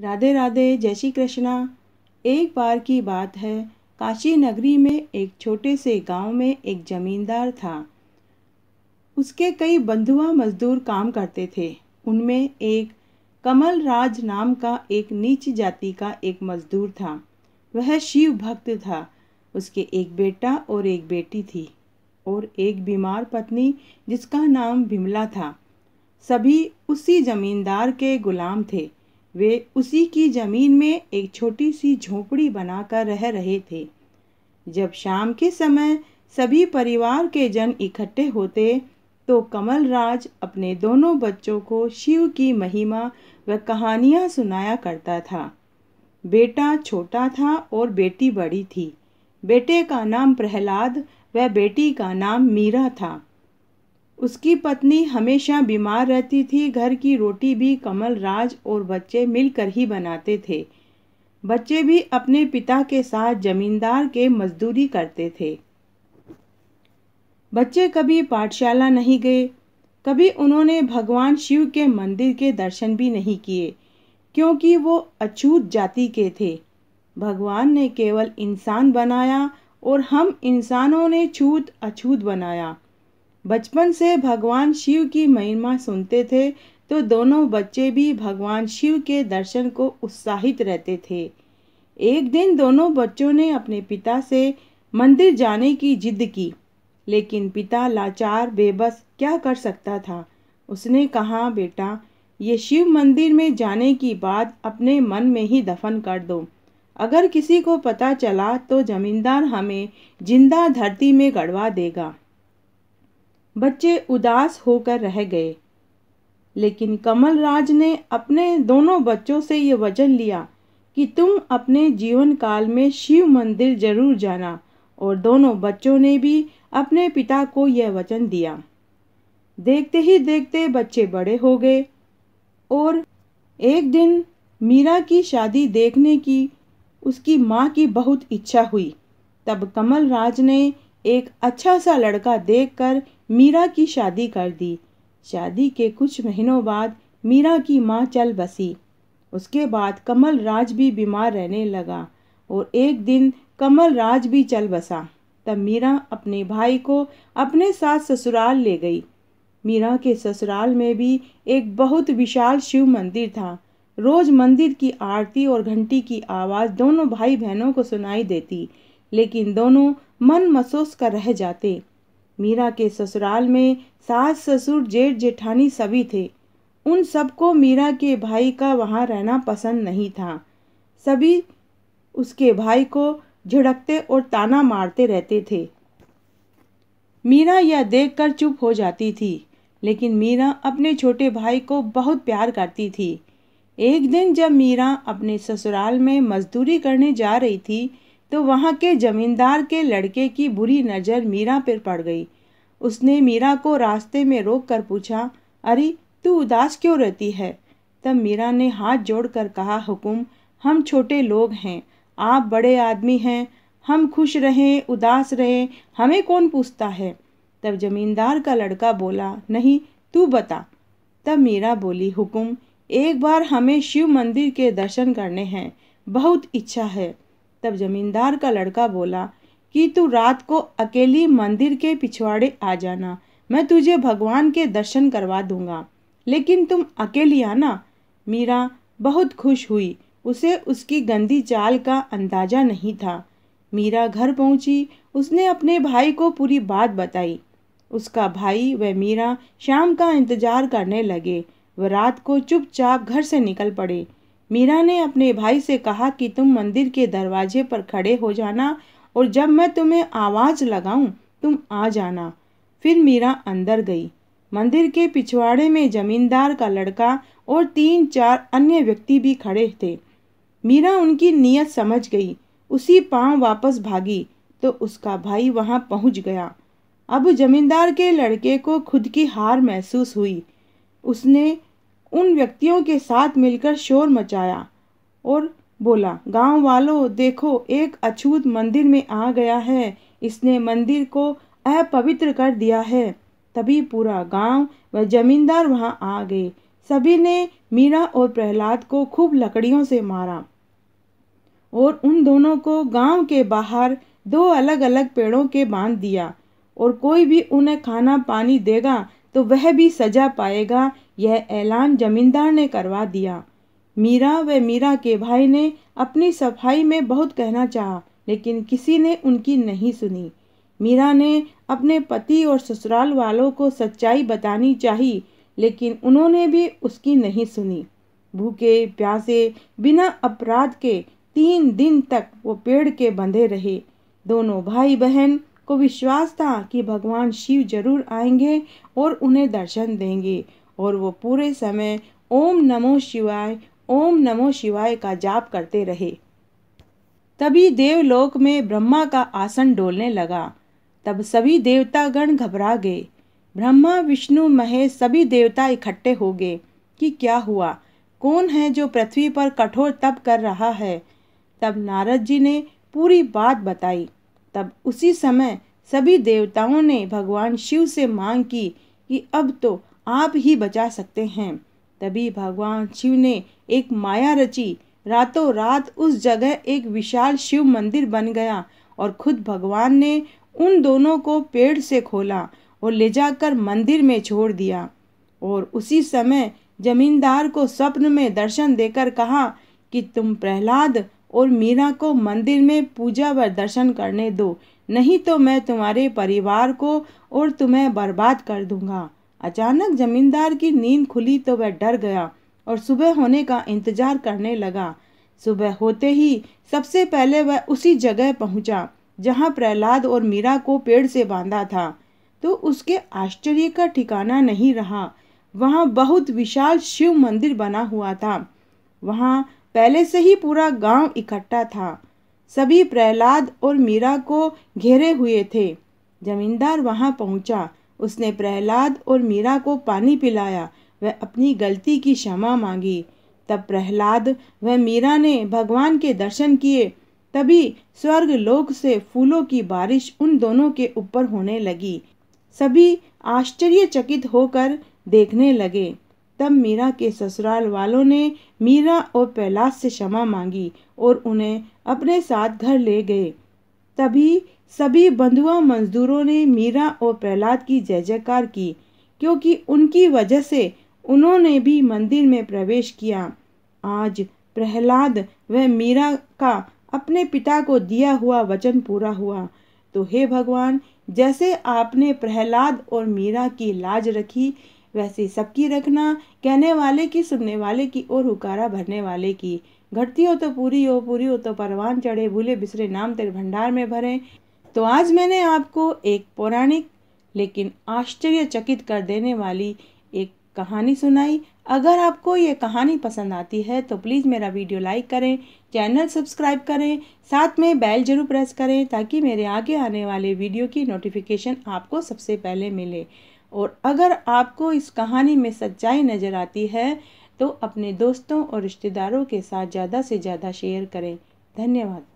राधे राधे जय श्री कृष्णा एक बार की बात है काशी नगरी में एक छोटे से गांव में एक जमींदार था उसके कई बंधुआ मजदूर काम करते थे उनमें एक कमल राज नाम का एक नीच जाति का एक मजदूर था वह शिव भक्त था उसके एक बेटा और एक बेटी थी और एक बीमार पत्नी जिसका नाम विमला था सभी उसी जमींदार के गुलाम थे वे उसी की जमीन में एक छोटी सी झोपड़ी बनाकर रह रहे थे जब शाम के समय सभी परिवार के जन इकट्ठे होते तो कमलराज अपने दोनों बच्चों को शिव की महिमा व कहानियाँ सुनाया करता था बेटा छोटा था और बेटी बड़ी थी बेटे का नाम प्रहलाद व बेटी का नाम मीरा था उसकी पत्नी हमेशा बीमार रहती थी घर की रोटी भी कमल राज और बच्चे मिलकर ही बनाते थे बच्चे भी अपने पिता के साथ जमींदार के मजदूरी करते थे बच्चे कभी पाठशाला नहीं गए कभी उन्होंने भगवान शिव के मंदिर के दर्शन भी नहीं किए क्योंकि वो अछूत जाति के थे भगवान ने केवल इंसान बनाया और हम इंसानों ने छूत अछूत बनाया बचपन से भगवान शिव की महिमा सुनते थे तो दोनों बच्चे भी भगवान शिव के दर्शन को उत्साहित रहते थे एक दिन दोनों बच्चों ने अपने पिता से मंदिर जाने की जिद की लेकिन पिता लाचार बेबस क्या कर सकता था उसने कहा बेटा ये शिव मंदिर में जाने की बात अपने मन में ही दफन कर दो अगर किसी को पता चला तो जमींदार हमें जिंदा धरती में गड़वा देगा बच्चे उदास होकर रह गए लेकिन कमलराज ने अपने दोनों बच्चों से ये वचन लिया कि तुम अपने जीवन काल में शिव मंदिर जरूर जाना और दोनों बच्चों ने भी अपने पिता को यह वचन दिया देखते ही देखते बच्चे बड़े हो गए और एक दिन मीरा की शादी देखने की उसकी माँ की बहुत इच्छा हुई तब कमलराज ने एक अच्छा सा लड़का देखकर मीरा की शादी कर दी शादी के कुछ महीनों बाद मीरा की माँ चल बसी उसके बाद कमल राज भी बीमार रहने लगा और एक दिन कमल राज भी चल बसा तब मीरा अपने भाई को अपने साथ ससुराल ले गई मीरा के ससुराल में भी एक बहुत विशाल शिव मंदिर था रोज मंदिर की आरती और घंटी की आवाज़ दोनों भाई बहनों को सुनाई देती लेकिन दोनों मन महसूस कर रह जाते मीरा के ससुराल में सास ससुर जेठ जेठानी सभी थे उन सबको मीरा के भाई का वहाँ रहना पसंद नहीं था सभी उसके भाई को झिड़कते और ताना मारते रहते थे मीरा यह देखकर चुप हो जाती थी लेकिन मीरा अपने छोटे भाई को बहुत प्यार करती थी एक दिन जब मीरा अपने ससुराल में मजदूरी करने जा रही थी तो वहाँ के जमींदार के लड़के की बुरी नज़र मीरा पर पड़ गई उसने मीरा को रास्ते में रोक कर पूछा अरे तू उदास क्यों रहती है तब मीरा ने हाथ जोड़कर कहा हुकुम हम छोटे लोग हैं आप बड़े आदमी हैं हम खुश रहें उदास रहें हमें कौन पूछता है तब जमींदार का लड़का बोला नहीं तू बता तब मीरा बोली हुकुम एक बार हमें शिव मंदिर के दर्शन करने हैं बहुत इच्छा है तब जमींदार का लड़का बोला कि तू रात को अकेली मंदिर के पिछवाड़े आ जाना मैं तुझे भगवान के दर्शन करवा दूंगा लेकिन तुम अकेली आना मीरा बहुत खुश हुई उसे उसकी गंदी चाल का अंदाजा नहीं था मीरा घर पहुंची उसने अपने भाई को पूरी बात बताई उसका भाई व मीरा शाम का इंतजार करने लगे वह रात को चुपचाप घर से निकल पड़े मीरा ने अपने भाई से कहा कि तुम मंदिर के दरवाजे पर खड़े हो जाना और जब मैं तुम्हें आवाज़ लगाऊं तुम आ जाना फिर मीरा अंदर गई मंदिर के पिछवाड़े में जमींदार का लड़का और तीन चार अन्य व्यक्ति भी खड़े थे मीरा उनकी नीयत समझ गई उसी पांव वापस भागी तो उसका भाई वहां पहुंच गया अब जमींदार के लड़के को खुद की हार महसूस हुई उसने उन व्यक्तियों के साथ मिलकर शोर मचाया और बोला गांव वालों देखो एक अछूत मंदिर में आ गया है इसने मंदिर को अपवित्र कर दिया है तभी पूरा गांव व जमींदार वहां आ गए सभी ने मीरा और प्रहलाद को खूब लकड़ियों से मारा और उन दोनों को गांव के बाहर दो अलग अलग पेड़ों के बांध दिया और कोई भी उन्हें खाना पानी देगा तो वह भी सजा पाएगा यह ऐलान जमींदार ने करवा दिया मीरा व मीरा के भाई ने अपनी सफाई में बहुत कहना चाहा लेकिन किसी ने उनकी नहीं सुनी मीरा ने अपने पति और ससुराल वालों को सच्चाई बतानी चाही लेकिन उन्होंने भी उसकी नहीं सुनी भूखे प्यासे बिना अपराध के तीन दिन तक वो पेड़ के बंधे रहे दोनों भाई बहन को विश्वास था कि भगवान शिव जरूर आएंगे और उन्हें दर्शन देंगे और वो पूरे समय ओम नमो शिवाय ओम नमो शिवाय का जाप करते रहे तभी देवलोक में ब्रह्मा का आसन डोलने लगा तब सभी देवतागण घबरा गए ब्रह्मा विष्णु महेश सभी देवता इकट्ठे हो गए कि क्या हुआ कौन है जो पृथ्वी पर कठोर तप कर रहा है तब नारद जी ने पूरी बात बताई तब उसी समय सभी देवताओं ने भगवान शिव से मांग की कि अब तो आप ही बचा सकते हैं तभी भगवान शिव ने एक माया रची रातों रात उस जगह एक विशाल शिव मंदिर बन गया और खुद भगवान ने उन दोनों को पेड़ से खोला और ले जाकर मंदिर में छोड़ दिया और उसी समय जमींदार को स्वप्न में दर्शन देकर कहा कि तुम प्रहलाद और मीरा को मंदिर में पूजा व दर्शन करने दो नहीं तो मैं तुम्हारे परिवार को और तुम्हें बर्बाद कर दूंगा अचानक जमींदार की नींद खुली तो वह डर गया और सुबह होने का इंतजार करने लगा सुबह होते ही सबसे पहले वह उसी जगह पहुंचा जहां प्रहलाद और मीरा को पेड़ से बांधा था तो उसके आश्चर्य का ठिकाना नहीं रहा वहां बहुत विशाल शिव मंदिर बना हुआ था वहां पहले से ही पूरा गांव इकट्ठा था सभी प्रहलाद और मीरा को घेरे हुए थे जमींदार वहां पहुंचा उसने प्रहलाद और मीरा को पानी पिलाया वह अपनी गलती की क्षमा मांगी तब प्रहलाद व मीरा ने भगवान के दर्शन किए तभी स्वर्ग लोक से फूलों की बारिश उन दोनों के ऊपर होने लगी सभी आश्चर्यचकित होकर देखने लगे तब मीरा के ससुराल वालों ने मीरा और प्रहलाद से क्षमा मांगी और उन्हें अपने साथ घर ले गए तभी सभी बंधुआ मजदूरों ने मीरा और प्रहलाद की जय जयकार की क्योंकि उनकी वजह से उन्होंने भी मंदिर में प्रवेश किया आज प्रहलाद व मीरा का अपने पिता को दिया हुआ वचन पूरा हुआ तो हे भगवान जैसे आपने प्रहलाद और मीरा की लाज रखी वैसे सबकी रखना कहने वाले की सुनने वाले की और हुकारा भरने वाले की घटती हो तो पूरी हो पूरी हो तो परवान चढ़े भूले बिसरे नाम तेरे भंडार में भरें तो आज मैंने आपको एक पौराणिक लेकिन आश्चर्यचकित कर देने वाली एक कहानी सुनाई अगर आपको ये कहानी पसंद आती है तो प्लीज़ मेरा वीडियो लाइक करें चैनल सब्सक्राइब करें साथ में बेल जरूर प्रेस करें ताकि मेरे आगे आने वाले वीडियो की नोटिफिकेशन आपको सबसे पहले मिले और अगर आपको इस कहानी में सच्चाई नज़र आती है तो अपने दोस्तों और रिश्तेदारों के साथ ज़्यादा से ज़्यादा शेयर करें धन्यवाद